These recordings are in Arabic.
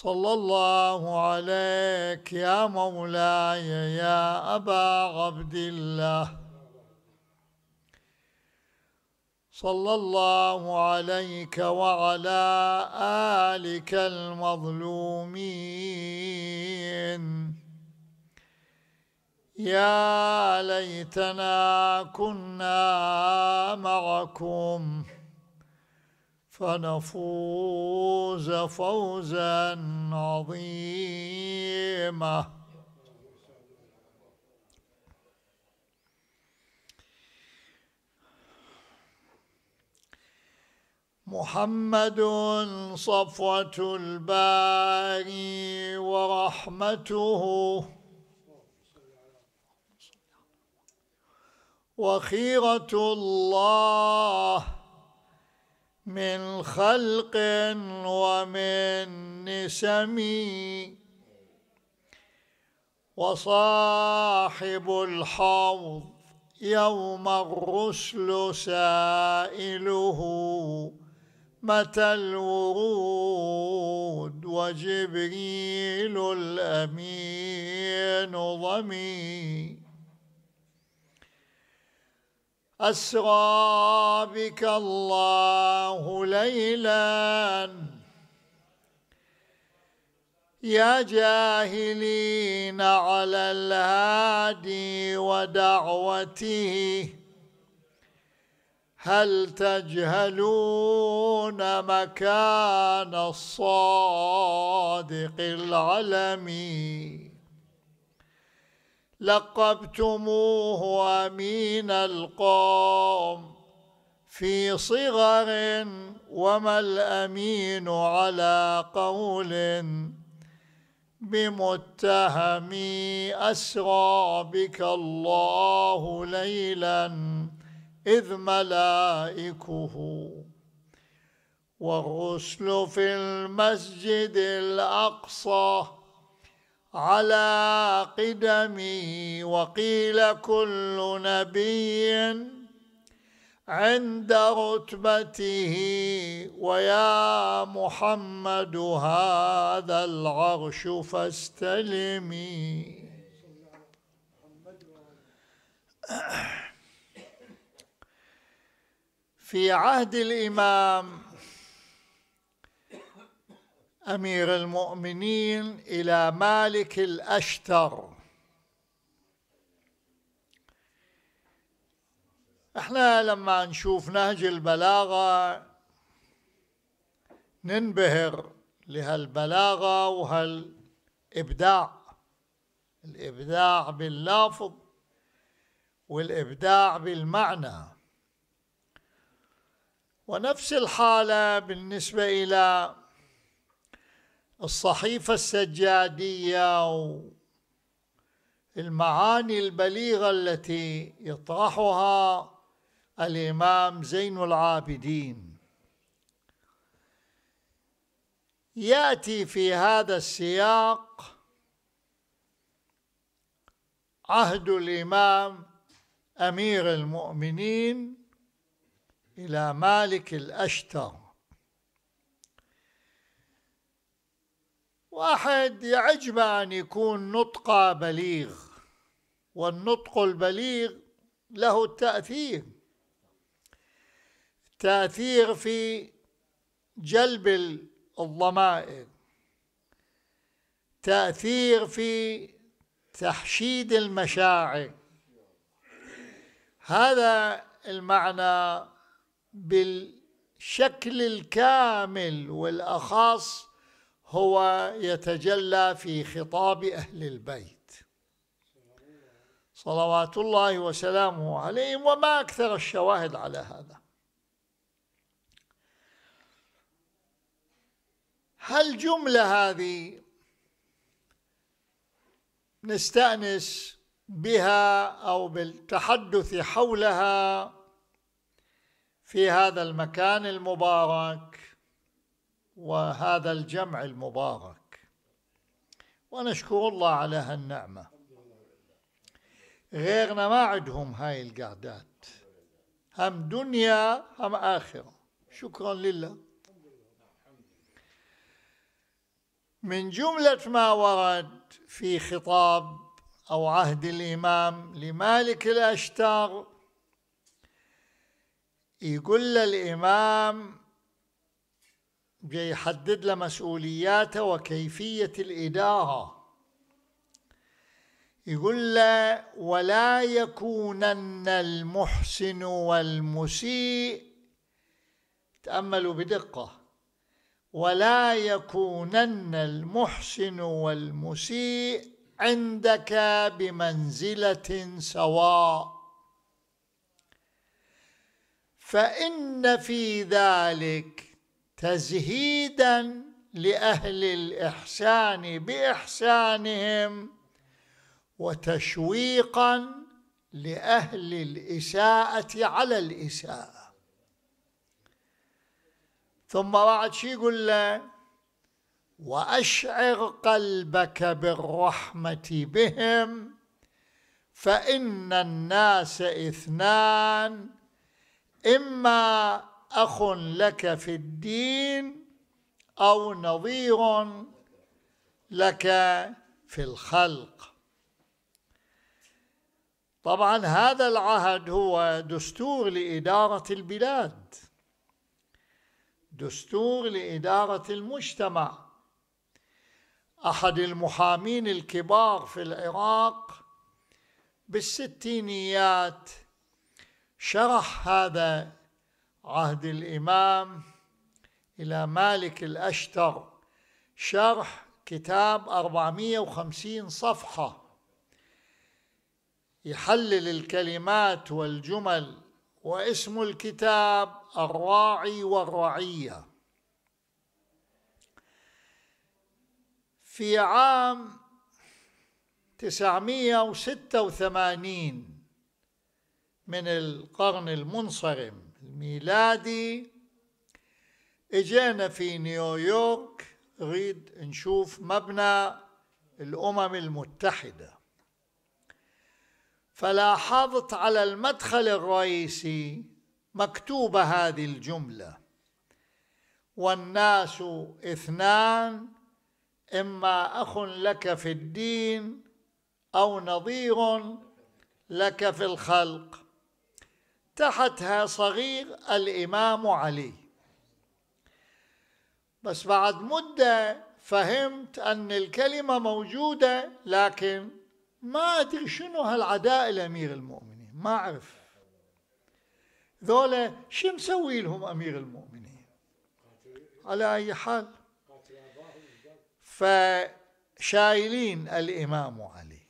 صلى الله عليك يا مولاي يا أبا عبد الله صلى الله عليك وعلى آلك المظلومين يا ليتنا كنا معكم فنفوز فوزا عظيما محمد صفوة الباري ورحمته وخيرة الله من خلق ومن نسم وصاحب الحوض يوم الرسل سائله متى الورود وجبريل الأمين ضمين أسرى بك الله ليلا يا جاهلين على الهادي ودعوته هل تجهلون مكان الصادق العلمي لقبتموه أمين القوم في صغر وما الأمين على قول بمتهم أسرى بك الله ليلا إذ ملائكه والرسل في المسجد الأقصى على قدمه وقيل كل نبي عند رتبته ويا محمد هذا العرش فاستلمي في عهد الإمام امير المؤمنين الى مالك الاشتر احنا لما نشوف نهج البلاغه ننبهر لهالبلاغه وهالابداع الابداع باللفظ والابداع بالمعنى ونفس الحاله بالنسبه الى الصحيفة السجادية المعاني البليغة التي يطرحها الإمام زين العابدين يأتي في هذا السياق عهد الإمام أمير المؤمنين إلى مالك الأشتر واحد يعجبه أن يكون نطقه بليغ والنطق البليغ له التأثير تأثير في جلب الضمائر تأثير في تحشيد المشاعر هذا المعنى بالشكل الكامل والأخص هو يتجلى في خطاب أهل البيت صلوات الله وسلامه عليهم وما أكثر الشواهد على هذا هل جملة هذه نستأنس بها أو بالتحدث حولها في هذا المكان المبارك وهذا الجمع المبارك ونشكر الله على هالنعمة غيرنا ما عندهم هاي القعدات هم دنيا هم آخرة شكرا لله من جملة ما ورد في خطاب أو عهد الإمام لمالك الأشتار يقول الإمام بيحدد له مسؤولياته وكيفية الإدارة يقول له ولا يكونن المحسن والمسيء تأملوا بدقة ولا يكونن المحسن والمسيء عندك بمنزلة سواء فإن في ذلك تزهيدا لاهل الاحسان باحسانهم وتشويقا لاهل الاساءه على الاساءه ثم بعد شي يقول له واشعر قلبك بالرحمه بهم فان الناس اثنان اما اخ لك في الدين او نظير لك في الخلق طبعا هذا العهد هو دستور لاداره البلاد دستور لاداره المجتمع احد المحامين الكبار في العراق بالستينيات شرح هذا عهد الإمام إلى مالك الأشتر شرح كتاب 450 صفحة يحلل الكلمات والجمل واسم الكتاب الراعي والرعية في عام 986 من القرن المنصرم ميلادي اجينا في نيويورك نريد نشوف مبنى الأمم المتحدة فلاحظت على المدخل الرئيسي مكتوبة هذه الجملة والناس اثنان إما أخ لك في الدين أو نظير لك في الخلق تحتها صغير الإمام علي بس بعد مدة فهمت أن الكلمة موجودة لكن ما أدري شنو هالعداء لأمير المؤمنين ما أعرف ذولا شو مسوي لهم أمير المؤمنين على أي حال فشايلين الإمام علي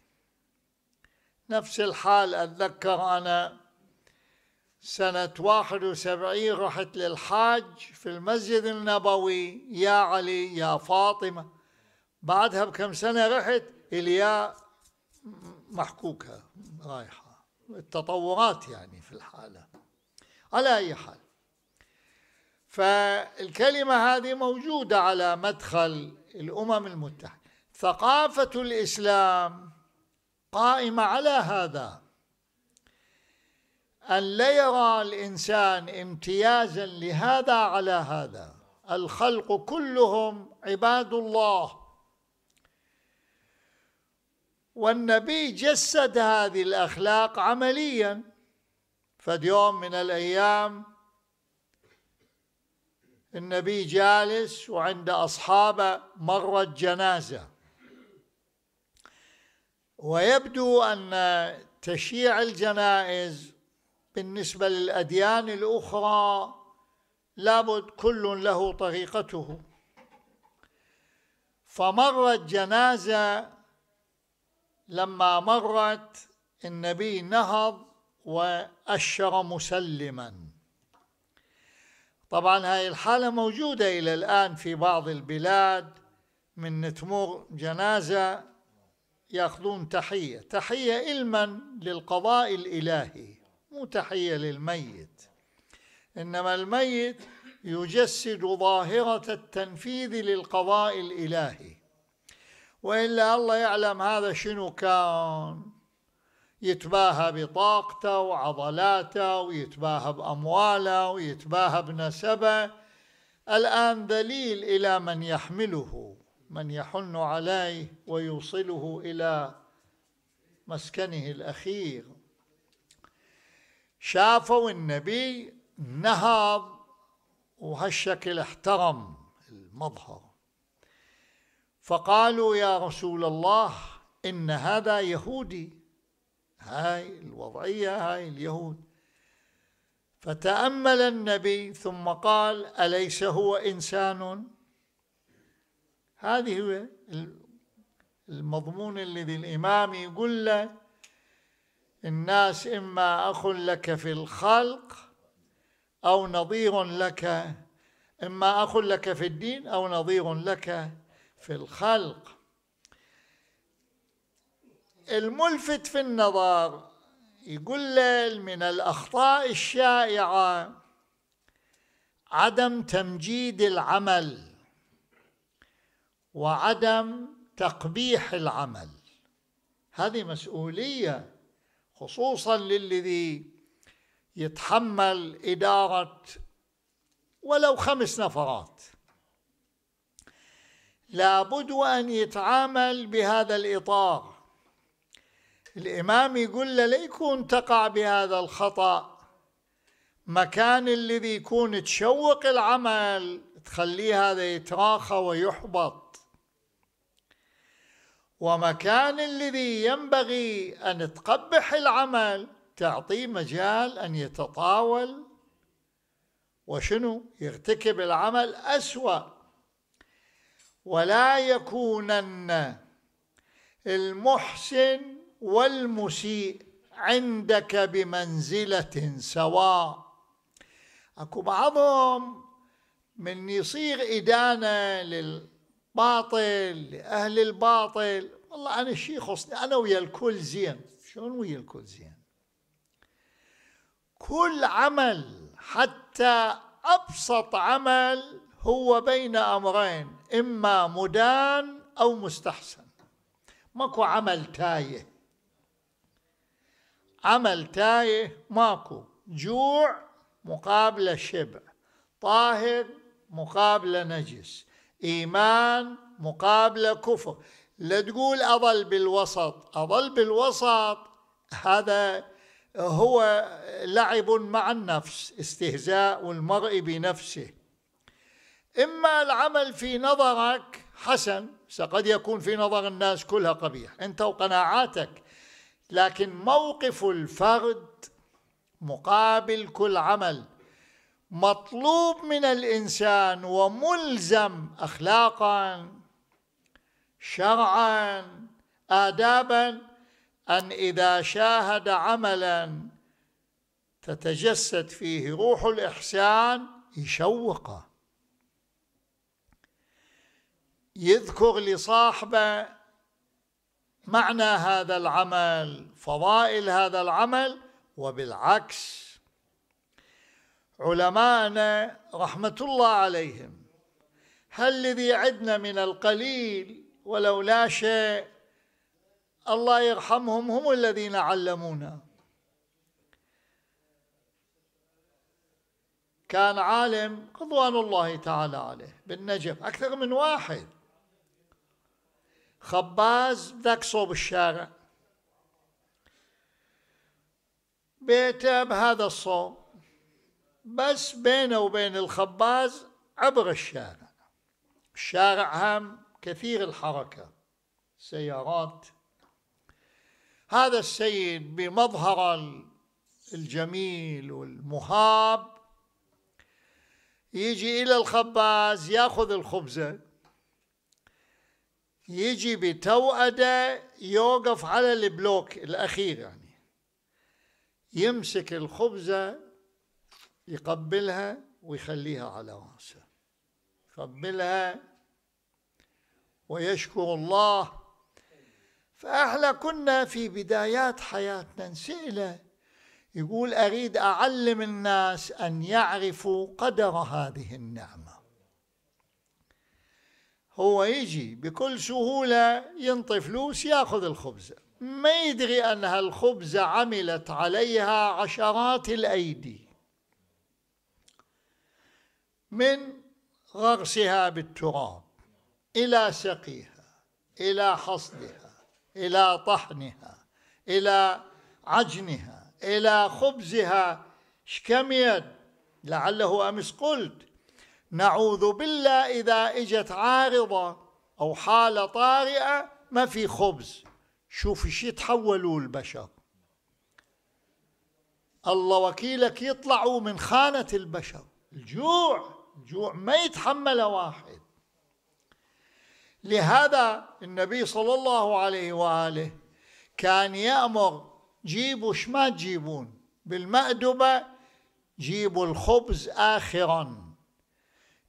نفس الحال أتذكر أنا سنة 71 رحت للحاج في المسجد النبوي يا علي يا فاطمة بعدها بكم سنة رحت الياء محكوكة رايحة التطورات يعني في الحالة على أي حال فالكلمة هذه موجودة على مدخل الأمم المتحدة ثقافة الإسلام قائمة على هذا أن لا يرى الإنسان امتيازا لهذا على هذا الخلق كلهم عباد الله والنبي جسد هذه الأخلاق عمليا فديوم من الأيام النبي جالس وعند أصحابه مرت جنازة ويبدو أن تشييع الجنائز بالنسبه للاديان الاخرى لابد كل له طريقته فمرت جنازه لما مرت النبي نهض واشر مسلما طبعا هاي الحالة موجودة إلى الآن في بعض البلاد من تمر جنازة يأخذون تحية تحية إلما للقضاء الإلهي مو تحية للميت إنما الميت يجسد ظاهرة التنفيذ للقضاء الإلهي وإلا الله يعلم هذا شنو كان يتباهى بطاقته وعضلاته ويتباهى بأمواله ويتباهى بنسبه الآن ذليل إلى من يحمله من يحن عليه ويوصله إلى مسكنه الأخير شافوا النبي نهض وهالشكل احترم المظهر فقالوا يا رسول الله إن هذا يهودي هاي الوضعية هاي اليهود فتأمل النبي ثم قال أليس هو إنسان هذه المضمون الذي الإمام يقول له الناس إما أخ لك في الخلق أو نظير لك إما أخ لك في الدين أو نظير لك في الخلق الملفت في النظر يقلل من الأخطاء الشائعة عدم تمجيد العمل وعدم تقبيح العمل هذه مسؤوليه خصوصا للذي يتحمل إدارة ولو خمس نفرات لابد أن يتعامل بهذا الإطار الإمام يقول له ليكون تقع بهذا الخطأ مكان الذي يكون تشوق العمل تخليه هذا يتراخى ويحبط ومكان الذي ينبغي أن تقبح العمل تعطيه مجال أن يتطاول وشنو يرتكب العمل أسوأ ولا يكونن المحسن والمسيء عندك بمنزلة سواء أكو بعضهم من يصير إدانة لل باطل لأهل الباطل والله أنا شي خصني أنا ويا الكل زين شلون ويا الكل زين كل عمل حتى أبسط عمل هو بين أمرين إما مدان أو مستحسن ماكو عمل تايه عمل تايه ماكو جوع مقابل شبع طاهر مقابل نجس إيمان مقابلة كفر لا تقول أظل بالوسط أظل بالوسط هذا هو لعب مع النفس استهزاء المرء بنفسه إما العمل في نظرك حسن قد يكون في نظر الناس كلها قبيح أنت وقناعاتك لكن موقف الفرد مقابل كل عمل مطلوب من الانسان وملزم اخلاقا شرعا آدابا أن إذا شاهد عملا تتجسد فيه روح الإحسان يشوقه يذكر لصاحبه معنى هذا العمل فضائل هذا العمل وبالعكس علمائنا رحمة الله عليهم هل الذي عدنا من القليل ولو لا شيء الله يرحمهم هم الذين علمونا كان عالم رضوان الله تعالى عليه بالنجف أكثر من واحد خباز ذاك صوب الشارع بيته بهذا الصوب بس بينه وبين الخباز عبر الشارع الشارع هم كثير الحركة سيارات هذا السيد بمظهر الجميل والمهاب يجي إلى الخباز يأخذ الخبزة يجي بتوأدة يوقف على البلوك الأخير يعني يمسك الخبزة يقبلها ويخليها على راسه يقبلها ويشكر الله فاحنا كنا في بدايات حياتنا نسأله يقول اريد اعلم الناس ان يعرفوا قدر هذه النعمه هو يجي بكل سهوله ينطي فلوس ياخذ الخبزه ما يدري أن هالخبزة عملت عليها عشرات الايدي من غرسها بالتراب إلى سقيها إلى حصدها إلى طحنها إلى عجنها إلى خبزها شكميت لعله أمس قلت نعوذ بالله إذا إجت عارضة أو حالة طارئة ما في خبز شوف شي تحولوا البشر الله وكيلك يطلعوا من خانة البشر الجوع جوع ما يتحمله واحد لهذا النبي صلى الله عليه وآله كان يأمر جيبوا شو ما تجيبون بالمأدبة جيبوا الخبز آخرا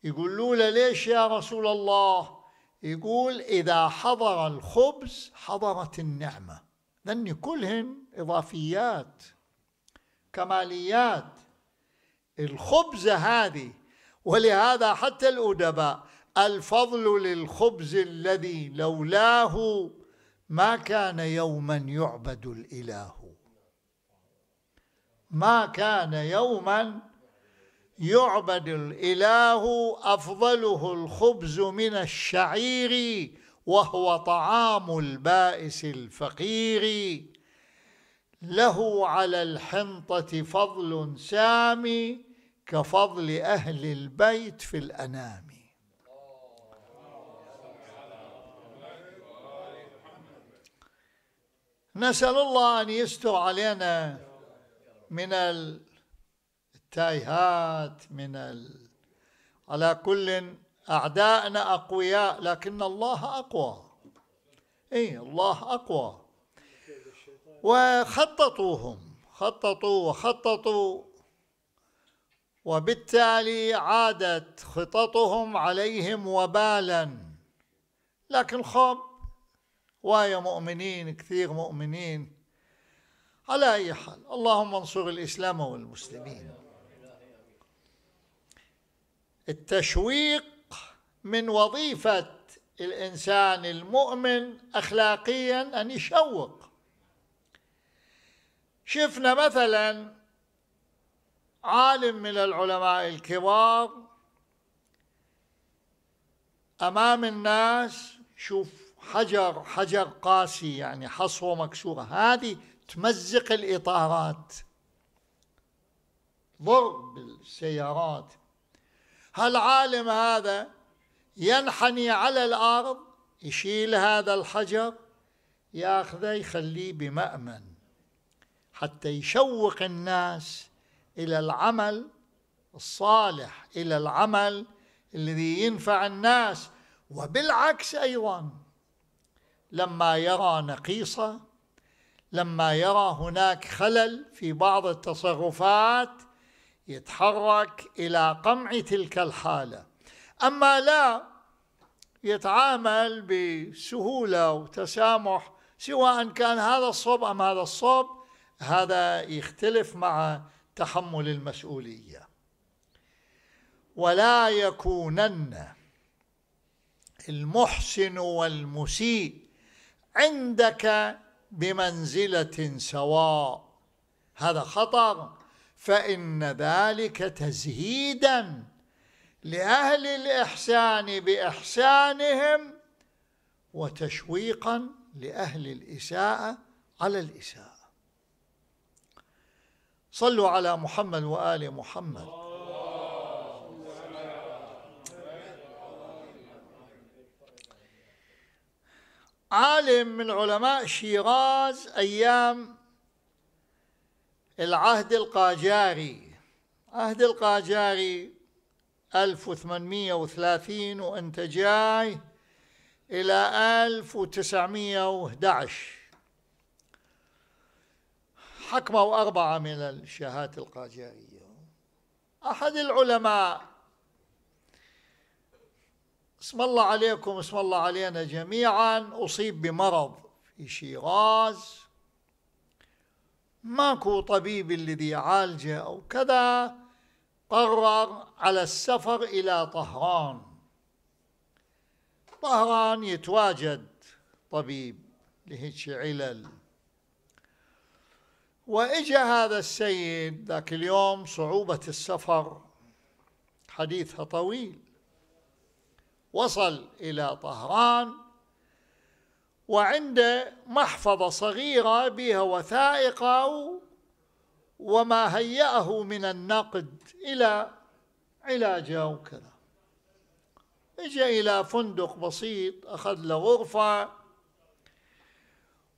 يقولوا له ليش يا رسول الله يقول إذا حضر الخبز حضرت النعمة لأن كلهن إضافيات كماليات الخبزة هذه ولهذا حتى الأدباء الفضل للخبز الذي لولاه ما كان يوما يعبد الإله ما كان يوما يعبد الإله أفضله الخبز من الشعير وهو طعام البائس الفقير له على الحنطة فضل سامي كفضل أهل البيت في الأنام نسأل الله أن يستر علينا من التايهات من ال... على كل أعداءنا أقوياء لكن الله أقوى إي الله أقوى وخططوهم خططوا وخططوا وبالتالي عادت خططهم عليهم وبالا لكن خب ويا مؤمنين كثير مؤمنين على أي حال اللهم انصر الإسلام والمسلمين التشويق من وظيفة الإنسان المؤمن أخلاقيا أن يشوق شفنا مثلا عالم من العلماء الكبار أمام الناس شوف حجر حجر قاسي يعني حصوة مكسورة هذه تمزق الإطارات ضرب السيارات هالعالم هذا ينحني على الأرض يشيل هذا الحجر ياخذه يخليه بمأمن حتى يشوق الناس إلى العمل الصالح إلى العمل الذي ينفع الناس وبالعكس أيضا لما يرى نقيصة لما يرى هناك خلل في بعض التصرفات يتحرك إلى قمع تلك الحالة أما لا يتعامل بسهولة وتسامح سواء كان هذا الصوب أم هذا الصوب هذا يختلف مع تحمل المسؤولية ولا يكونن المحسن والمسيء عندك بمنزلة سواء هذا خطر فإن ذلك تزهيدا لأهل الإحسان بإحسانهم وتشويقا لأهل الإساءة على الإساءة صلوا على محمد وآل محمد عالم من علماء شيراز أيام العهد القاجاري عهد القاجاري 1830 وانت جاي إلى 1911 حكموا أربعة من الشهات القاجارية أحد العلماء اسم الله عليكم اسم الله علينا جميعا أصيب بمرض في شيراز ماكو طبيب الذي يعالجه أو كذا قرر على السفر إلى طهران طهران يتواجد طبيب لهيك علل وإجا هذا السيد ذاك اليوم صعوبة السفر حديثها طويل وصل إلى طهران وعنده محفظة صغيرة بها وثائقه وما هيأه من النقد إلى علاجه وكذا إجا إلى فندق بسيط أخذ له غرفة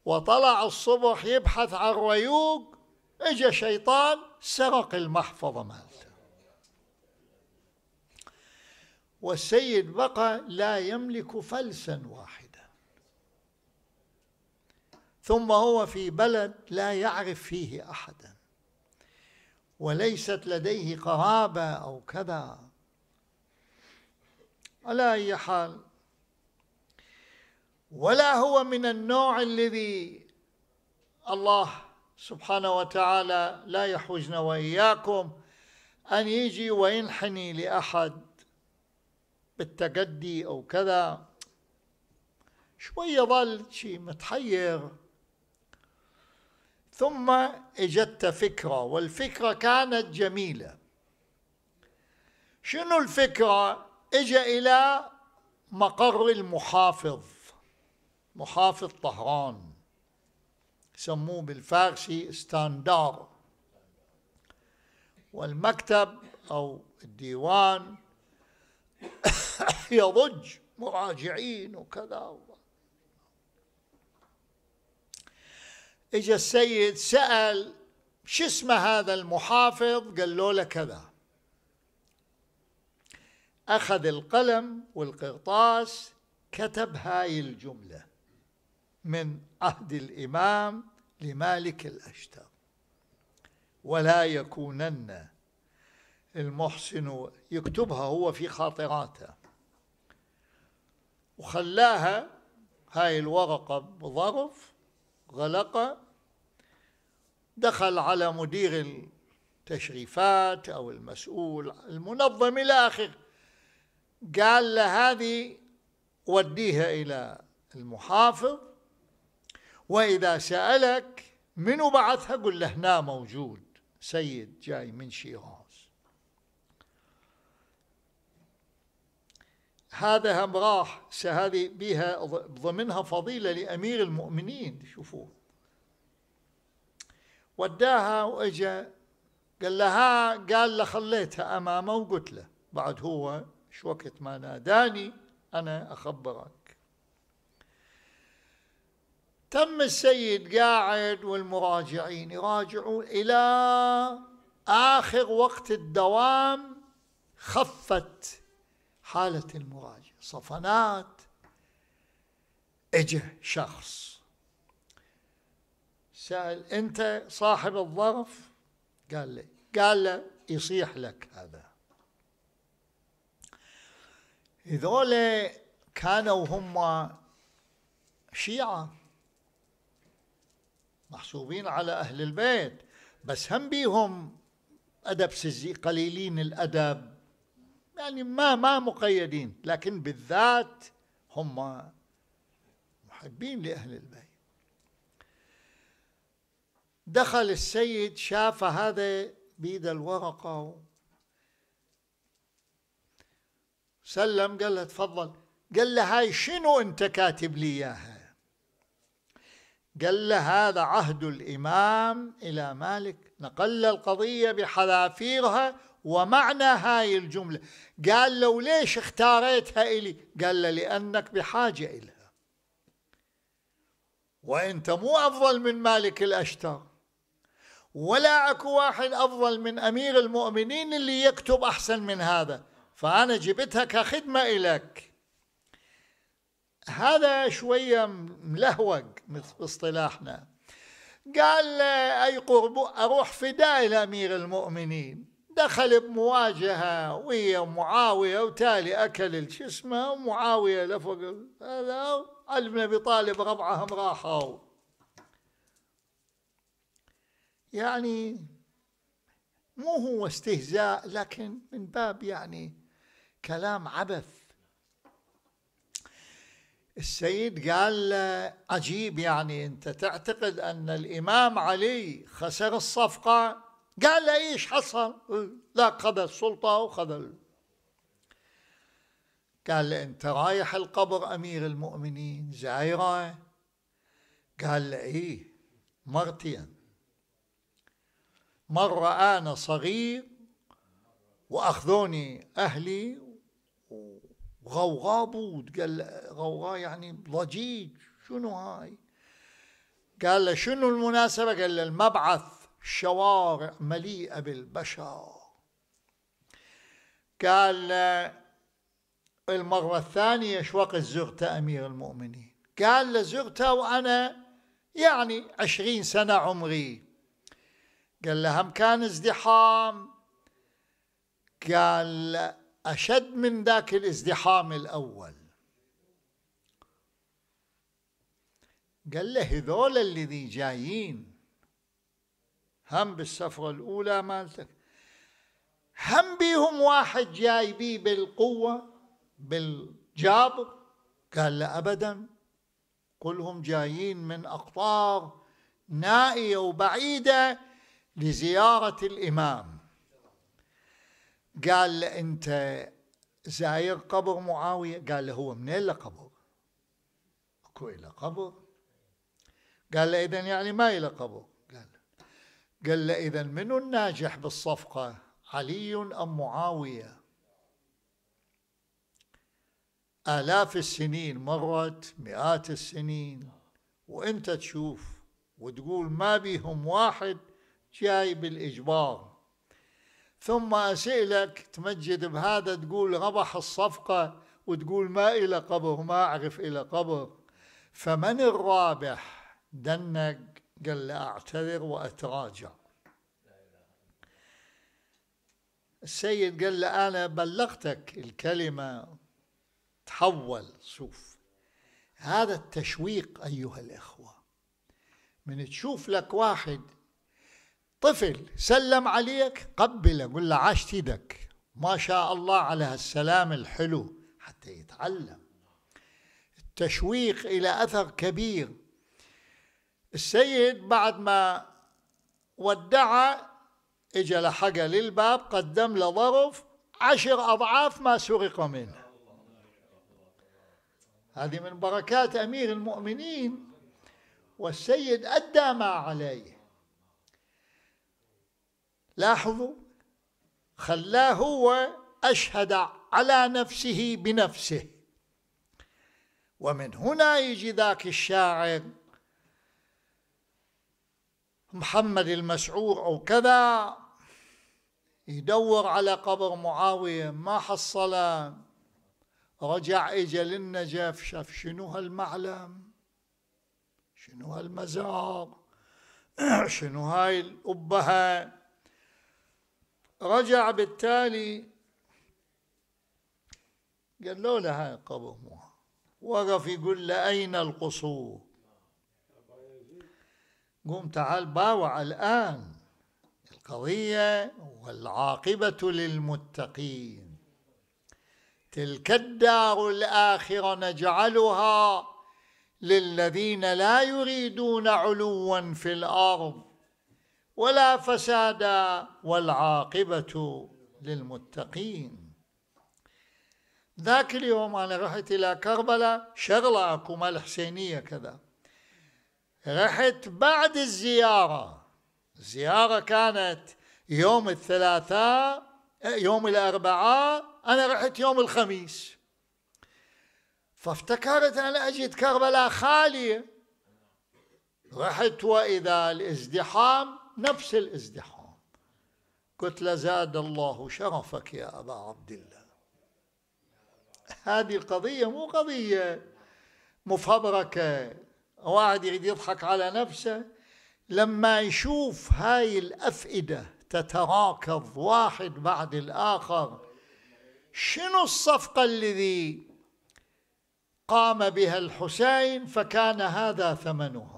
وطلع الصبح يبحث عن ريوق اجى شيطان سرق المحفظة مالته والسيد بقى لا يملك فلسا واحدا ثم هو في بلد لا يعرف فيه أحدا وليست لديه قرابة أو كذا على أي حال ولا هو من النوع الذي الله سبحانه وتعالى لا يحوجنا وإياكم أن يجي وينحني لأحد بالتقدي أو كذا شوية ظل شيء متحير ثم اجت فكرة والفكرة كانت جميلة شنو الفكرة؟ اجى إلى مقر المحافظ محافظ طهران سموه بالفارسي ستاندار والمكتب أو الديوان يضج مراجعين وكذا اجى السيد سأل شو اسم هذا المحافظ قال له كذا أخذ القلم والقرطاس كتب هاي الجمله من عهد الإمام لمالك الأشتر ولا يكونن المحسن يكتبها هو في خاطراته وخلاها هاي الورقة بظرف غلقة دخل على مدير التشريفات أو المسؤول المنظم إلى آخر قال له هذه وديها إلى المحافظ وإذا سألك منو بعثها قل له هنا موجود سيد جاي من شيراز هذا هم راح هذه بها ضمنها فضيلة لأمير المؤمنين شوفوا وداها وإجا قال لها قال له خليتها أمامه وقلت له بعد هو شو وقت ما ناداني أنا أخبرك تم السيد قاعد والمراجعين يراجعون إلى آخر وقت الدوام خفت حالة المراجع صفنات إجا شخص سأل أنت صاحب الظرف قال لي قال له يصيح لك هذا هذول كانوا هم شيعه محسوبين على أهل البيت بس هم بيهم أدب سزي قليلين الأدب يعني ما ما مقيدين لكن بالذات هم محبين لأهل البيت دخل السيد شاف هذا بيد الورقة سلم قال له تفضل قال له هاي شنو انت كاتب لي اياها قال له هذا عهد الإمام إلى مالك نقل القضية بحذافيرها ومعنى هاي الجملة قال له ليش اختاريتها إلي قال له لأنك بحاجة إلها وأنت مو أفضل من مالك الأشتر ولا أكو واحد أفضل من أمير المؤمنين اللي يكتب أحسن من هذا فأنا جبتها كخدمة إلك هذا شوية مثل باصطلاحنا قال أي قرب أروح فداء لأمير المؤمنين دخل بمواجهة ويا معاوية وتالي أكل شسمه ومعاوية لفق هذا علي بن أبي طالب ربعهم راحوا يعني مو هو استهزاء لكن من باب يعني كلام عبث السيد قال عجيب يعني أنت تعتقد أن الإمام علي خسر الصفقة قال له إيش حصل لا خذ السلطة وخذ قال له أنت رايح القبر أمير المؤمنين زايرة قال له إيه مرتين مرة أنا صغير وأخذوني أهلي وغوغاء بود قال غوغاء يعني ضجيج شنو هاي قال له شنو المناسبة قال له المبعث الشوارع مليئة بالبشر قال المرة الثانية ايش وقت زرت أمير المؤمنين قال له زرته وأنا يعني عشرين سنة عمري قال له هم كان ازدحام قال أشد من ذاك الازدحام الأول قال له هذول اللي جايين هم بالسفرة الأولى مالتك هم بيهم واحد جاي بيه بالقوة بالجابر قال له أبدا كلهم جايين من أقطار نائية وبعيدة لزيارة الإمام قال له انت زاير قبر معاويه قال له هو منين له قبر اكو له قبر قال له اذا يعني ما له قبر قال له قال له اذا منو الناجح بالصفقه علي ام معاويه آلاف السنين مرت مئات السنين وانت تشوف وتقول ما بيهم واحد جاي بالإجبار ثم أسئلك تمجد بهذا تقول ربح الصفقة وتقول ما إلى قبر ما أعرف إلى قبر فمن الرابح دنق قال له أعتذر وأتراجع السيد قال له أنا بلغتك الكلمة تحول شوف هذا التشويق أيها الإخوة من تشوف لك واحد طفل سلم عليك قبله قل له عاشت ايدك ما شاء الله على هالسلام الحلو حتى يتعلم التشويق إلى أثر كبير السيد بعد ما ودع اجى لحق للباب قدم له ظرف عشر أضعاف ما سرق منه هذه من بركات أمير المؤمنين والسيد أدى ما عليه لاحظوا خلاه هو أشهد على نفسه بنفسه ومن هنا يجي ذاك الشاعر محمد المسعور أو كذا يدور على قبر معاوية ما حصله رجع إجا للنجف شاف شنو هالمعلم شنو هالمزار شنو هاي الأبهة رجع بالتالي قال له لها قبهمها وقف يقول لأين أين القصور قوم تعال باوع الآن القضية والعاقبة للمتقين تلك الدار الآخرة نجعلها للذين لا يريدون علوا في الأرض ولا فسادا والعاقبة للمتقين ذاك اليوم أنا رحت إلى كربلاء شغلة أكو مال حسينية كذا رحت بعد الزيارة الزيارة كانت يوم الثلاثاء يوم الأربعاء أنا رحت يوم الخميس فافتكرت أنا أجد كربلاء خالية رحت وإذا الازدحام نفس الازدحام قلت له زاد الله شرفك يا أبا عبد الله هذه القضية مو قضية مفبركة واحد يريد يضحك على نفسه لما يشوف هاي الأفئدة تتراكض واحد بعد الآخر شنو الصفقة الذي قام بها الحسين فكان هذا ثمنها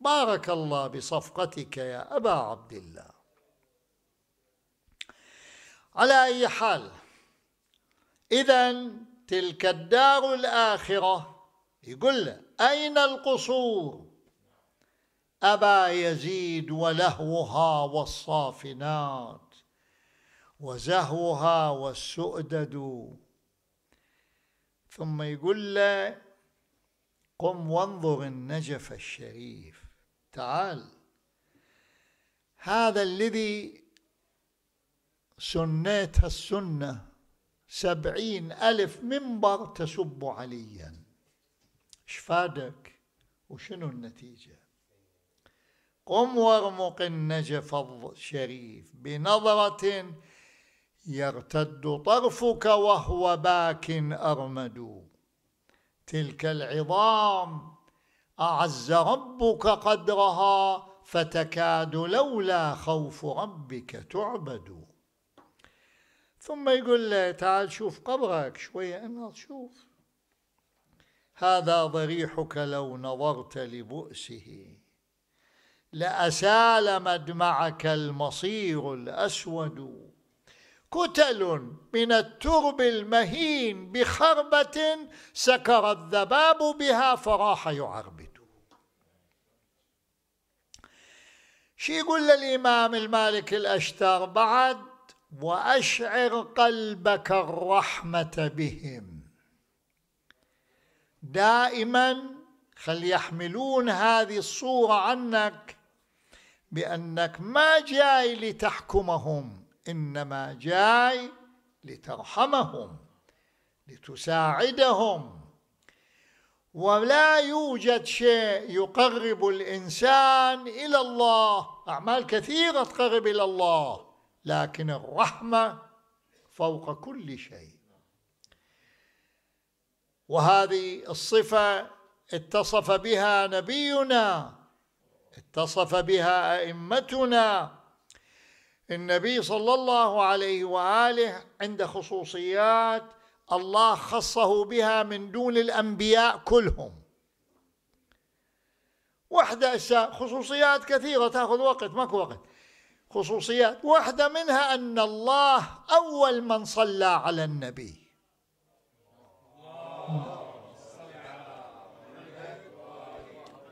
بارك الله بصفقتك يا أبا عبد الله على أي حال إذا تلك الدار الآخرة يقول له أين القصور أبا يزيد ولهوها والصافنات وزهوها والسؤدد ثم يقول له قم وانظر النجف الشريف تعال هذا الذي سنيت السنة سبعين ألف منبر تسب عليا شفادك وشنو النتيجة قم وارمق النجف الشريف بنظرة يرتد طرفك وهو باك أرمد تلك العظام أعز ربك قدرها فتكاد لولا خوف ربك تعبد ثم يقول له تعال شوف قبرك شوية انهض شوف هذا ضريحك لو نظرت لبؤسه لأسال مدمعك المصير الأسود كتل من الترب المهين بخربة سكر الذباب بها فراح يعربد شي يقول للإمام المالك الأشتر بعد وأشعر قلبك الرحمة بهم دائما خل يحملون هذه الصورة عنك بأنك ما جاي لتحكمهم إنما جاي لترحمهم لتساعدهم ولا يوجد شيء يقرب الانسان الى الله اعمال كثيره تقرب الى الله لكن الرحمه فوق كل شيء وهذه الصفه اتصف بها نبينا اتصف بها ائمتنا النبي صلى الله عليه واله عند خصوصيات الله خصه بها من دون الأنبياء كلهم واحدة أشياء خصوصيات كثيرة تأخذ وقت ماكو وقت خصوصيات واحدة منها أن الله أول من صلى على النبي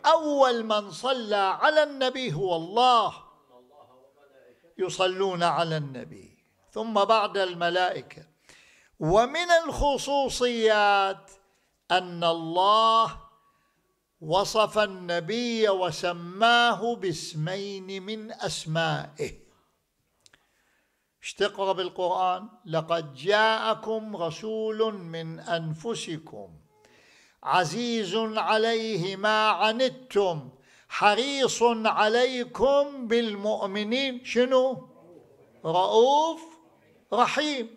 أول من صلى على النبي هو الله يصلون على النبي ثم بعد الملائكة ومن الخصوصيات أن الله وصف النبي وسماه باسمين من أسمائه اشتقوا بالقرآن لقد جاءكم رسول من أنفسكم عزيز عليه ما عنتم حريص عليكم بالمؤمنين شنو رؤوف رحيم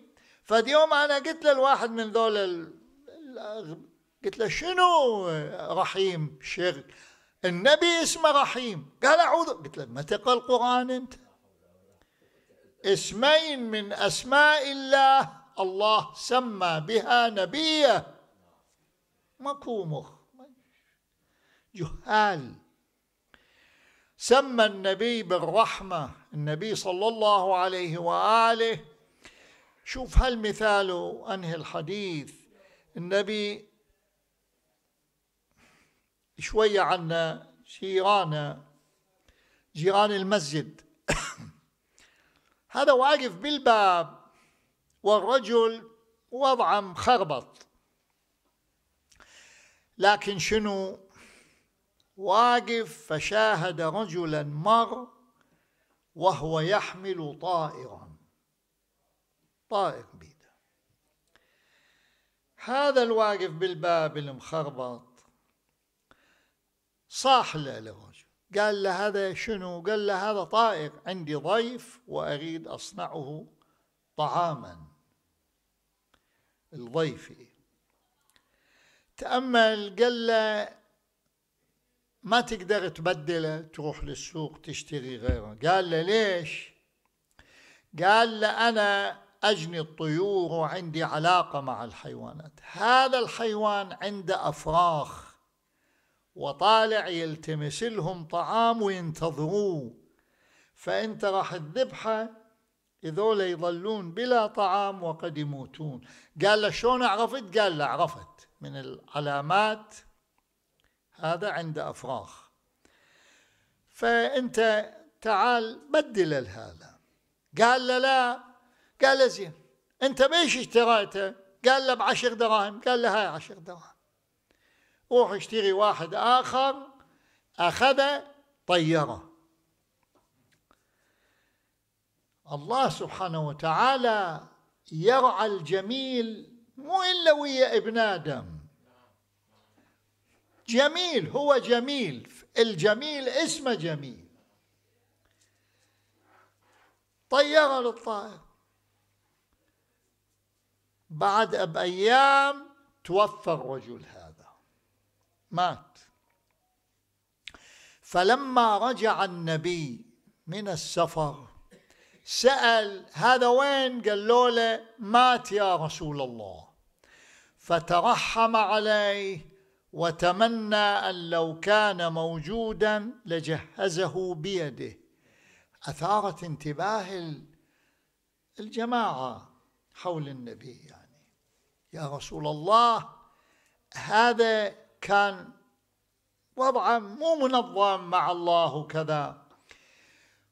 فاليوم انا قلت للواحد من ذول قلت له شنو رحيم شرك النبي اسمه رحيم قال اعوذ قلت له ما تقرا القران انت اسمين من اسماء الله الله سمى بها نبيه ماكو مخ جهال سمى النبي بالرحمه النبي صلى الله عليه واله شوف هالمثال وأنهي الحديث النبي شوية عنا جيران جيران المسجد هذا واقف بالباب والرجل وضعه مخربط لكن شنو واقف فشاهد رجلا مر وهو يحمل طائرا طارق بيدا هذا الواقف بالباب المخربط صاح له لوجه قال له هذا شنو قال له هذا طائر عندي ضيف وأريد أصنعه طعاما الضيف إيه؟ تأمل قال له ما تقدر تبدله تروح للسوق تشتري غيره قال له ليش قال له أنا أجني الطيور وعندي علاقة مع الحيوانات هذا الحيوان عنده أفراخ وطالع يلتمس لهم طعام وينتظروه فأنت راح تذبحه هذول يظلون بلا طعام وقد يموتون قال له شلون عرفت قال له عرفت من العلامات هذا عنده أفراخ فأنت تعال بدل الهالة قال له لا قال له زين انت بايش اشتريته؟ قال له بعشر دراهم قال له هاي عشر دراهم روح اشتري واحد آخر اخذه طيره الله سبحانه وتعالى يرعى الجميل مو إلا ويا ابن آدم جميل هو جميل الجميل اسمه جميل طيره للطائر بعد بأيام توفى الرجل هذا مات فلما رجع النبي من السفر سأل هذا وين قال له مات يا رسول الله فترحم عليه وتمنى أن لو كان موجودا لجهزه بيده أثارت انتباه الجماعة حول النبي يعني يا رسول الله هذا كان وضعا مو منظم مع الله وكذا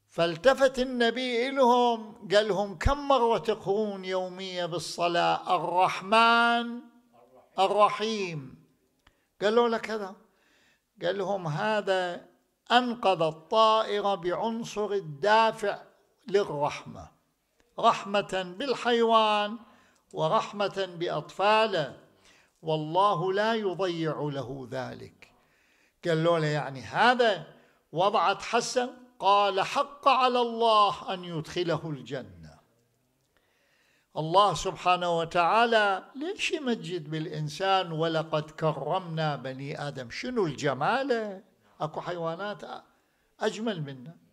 فالتفت النبي إلهم قال لهم كم مرة تقرون يومية بالصلاة الرحمن الرحيم قالوا له كذا قال لهم هذا أنقذ الطائر بعنصر الدافع للرحمة رحمة بالحيوان ورحمة بأطفاله والله لا يضيع له ذلك قال له يعني هذا وضعت حسن قال حق على الله أن يدخله الجنة الله سبحانه وتعالى ليش يمجد بالإنسان ولقد كرمنا بني آدم شنو الجمالة أكو حيوانات أجمل منه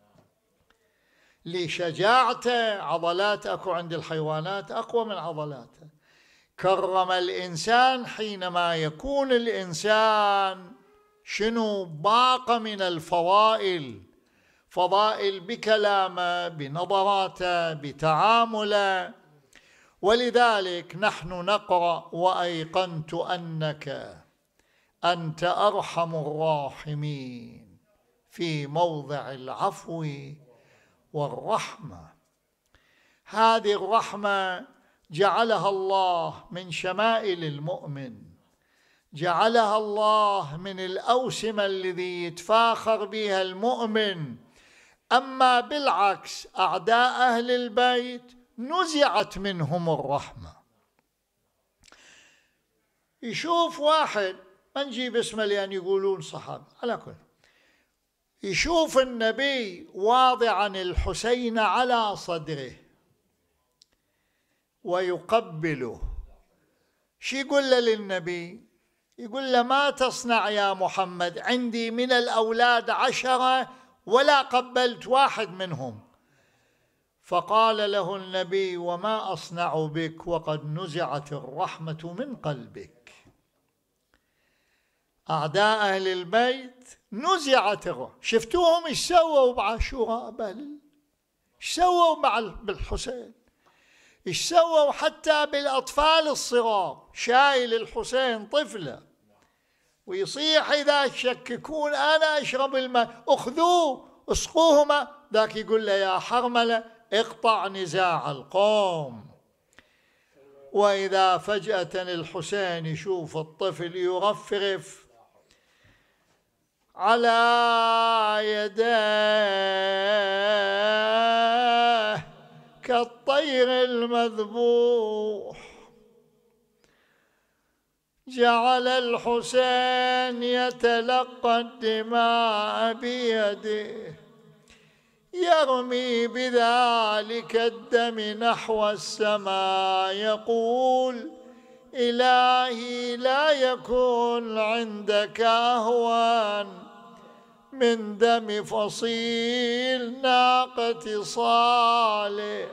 لشجاعته عضلات اكو عند الحيوانات اقوى من عضلاته كرم الانسان حينما يكون الانسان شنو باق من الفضائل فضائل بكلامه بنظراته بتعامله ولذلك نحن نقرا وايقنت انك انت ارحم الراحمين في موضع العفو والرحمه هذه الرحمه جعلها الله من شمائل المؤمن جعلها الله من الاوسمه الذي يتفاخر بها المؤمن اما بالعكس اعداء اهل البيت نزعت منهم الرحمه يشوف واحد ما نجيب اسمه لان يقولون صحابي على كل يشوف النبي واضعا الحسين على صدره ويقبله شو يقول له للنبي يقول له ما تصنع يا محمد عندي من الأولاد عشرة ولا قبلت واحد منهم فقال له النبي وما أصنع بك وقد نزعت الرحمة من قلبك أعداء أهل البيت نزعت الروح شفتوهم ايش سووا بعاشوراء بل ايش سووا مع بالحسين ايش سووا حتى بالاطفال الصغار شايل الحسين طفله ويصيح اذا تشككون انا اشرب الماء اخذوه اسقوهما ذاك يقول له يا حرمله اقطع نزاع القوم واذا فجاه الحسين يشوف الطفل يرفرف على يديه كالطير المذبوح جعل الحسين يتلقى الدماء بيده يرمي بذلك الدم نحو السماء يقول إلهي لا يكون عندك أهوان من دم فصيل ناقة صالح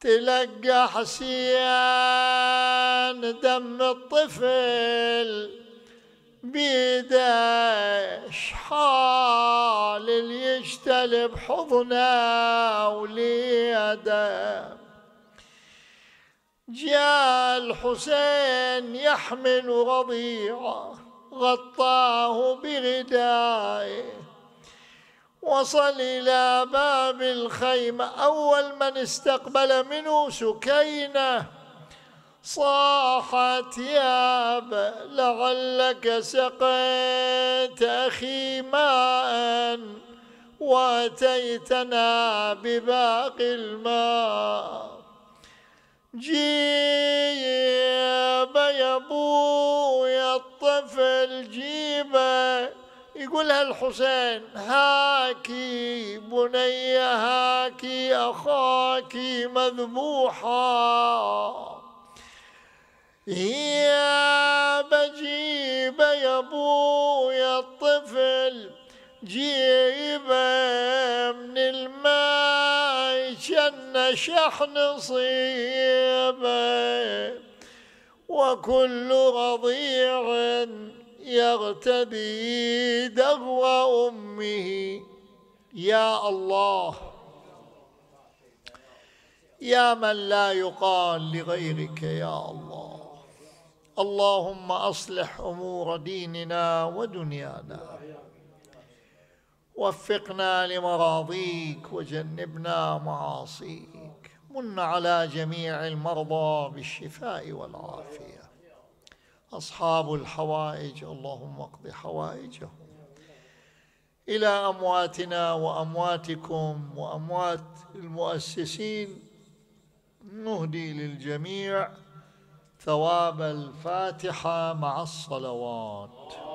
تلقى سيان دم الطفل بيده شحال اللي يجتلب حضنه وليده جاء الحسين يحمل رضيعه غطاه بردائه وصل إلى باب الخيمة أول من استقبل منه سكينة صاحت يا أب لعلك سقيت أخي ماء وأتيتنا بباقي الماء جيب يا ابويا الطفل جيبه يقولها الحسين هاكي بني هاكي اخاكي مذبوحة يا بجيب يا ابويا الطفل جيبه من الماء جنة شح نصيبة وكل رضيع يغتدي دغوى أمه يا الله يا من لا يقال لغيرك يا الله اللهم أصلح أمور ديننا ودنيانا وفقنا لمراضيك وجنبنا معاصيك من على جميع المرضى بالشفاء والعافيه اصحاب الحوائج اللهم اقض حوائجهم الى امواتنا وامواتكم واموات المؤسسين نهدي للجميع ثواب الفاتحه مع الصلوات